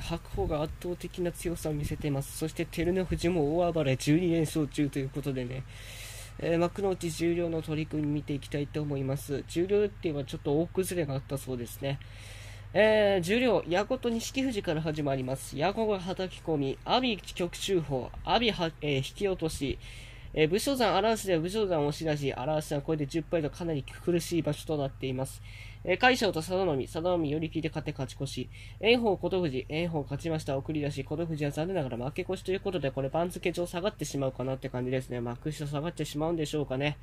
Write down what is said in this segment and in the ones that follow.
白鵬が圧倒的な強さを見せています。そして照ノ富士も大暴れ12連勝中ということでね、えー、幕内重量の取り組み見ていきたいと思います。重量っていうのはちょっと大崩れがあったそうですね。えー、十両、矢後と錦富士から始まります。矢後が叩き込み、阿炎局中砲、阿炎、えー、引き落とし、えー、武将山、荒橋では武将山を押し出し、荒橋はこれで10敗とかなり苦しい場所となっています。えー、海将と佐田の海、佐田の海寄り切りで勝って勝ち越し、炎鵬、琴富士、炎鵬勝ちました、送り出し、琴富士は残念ながら負け越しということで、これ番付上下がってしまうかなって感じですね。幕下下がってしまうんでしょうかね。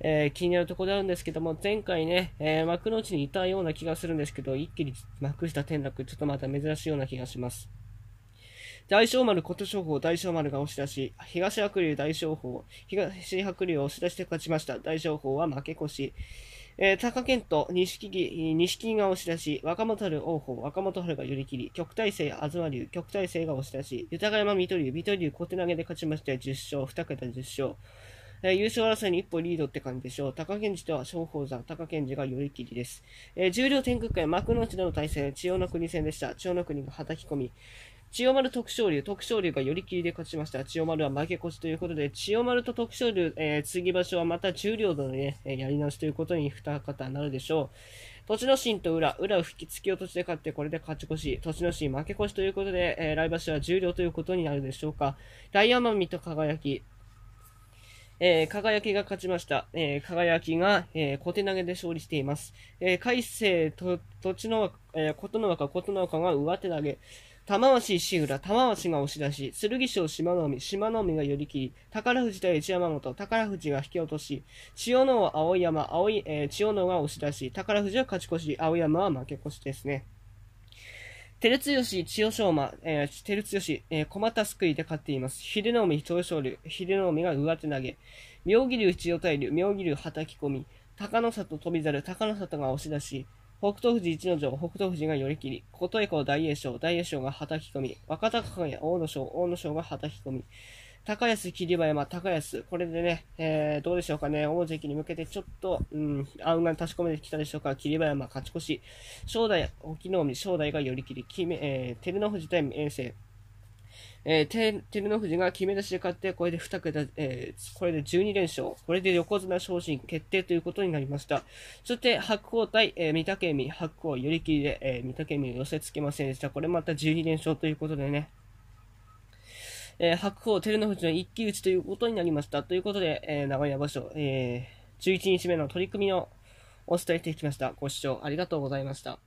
えー、気になるところであるんですけども、前回ね、えー、幕の内にいたような気がするんですけど、一気に幕下転落、ちょっとまた珍しいような気がします。大正丸琴勝峰大正丸が押し出し、東白龍大正峰、東白龍を押し出して勝ちました。大正峰は負け越し。えー、高健と錦木、錦木が押し出し、若元春、王鵬、若元春が寄り切り、極大生、東龍、極大生が押し出し、豊山、水戸龍、水戸龍、小手投げで勝ちまして、10勝、2桁10勝。えー、優勝争いに一歩リードって感じでしょう。高健治とは松鳳山、高健治が寄り切りです。えー、重量天空会幕内での対戦、千代の国戦でした。千代の国が叩き込み、千代丸、徳勝龍、徳勝龍が寄り切りで勝ちました。千代丸は負け越しということで、千代丸と徳勝龍、えー、次場所はまた重量度のね、やり直しということに二方なるでしょう。栃ノ心と裏、裏を引き突き落としで勝って、これで勝ち越し、栃ノ心負け越しということで、えー、来場所は重量ということになるでしょうか。大奄美と輝き、えー、輝きが勝ちました。えー、輝きが、えー、小手投げで勝利しています。えー、海星と、土地の、えー、琴ノ若、琴ノ若が上手投げ。玉鷲石浦、玉鷲が押し出し、剣翔島の海、島の海が寄り切り、宝富士対一山本、宝富士が引き落とし、千代の皇、青山、青い、えー、千代のノが押し出し、宝富士は勝ち越し、青山は負け越しですね。照強、千代翔馬、えー、照強、えー、小股すくいで勝っています。秀の海、豊昇龍、秀の海が上手投げ、妙義龍、千代大龍、妙義龍、はたき込み、鷹の里、翔猿、鷹の里が押し出し、北勝富士一之城、北勝富士が寄り切り、琴恵光大栄翔、大栄翔がはたき込み、若隆景、大野翔、大野翔がはたき込み、高安、霧馬山、高安、これでね、えー、どうでしょうかね、大関に向けてちょっと、うん、暗が立ち込めてきたでしょうか、霧馬山、勝ち越し、正代、隠岐の海、正代が寄り切り、えー、照ノ富士対明生、えー、照ノ富士が決め出しで勝って、これで2桁、えー、これで12連勝、これで横綱昇進決定ということになりました。そして、白鵬対、えー、御嶽海、白鵬寄り切りで、えー、御嶽海を寄せつけませんでした。これまた12連勝ということでね。えー、白鵬、照ノ富士の一騎打ちということになりました。ということで、えー、名古屋場所、えー、11日目の取り組みをお伝えしてきました。ご視聴ありがとうございました。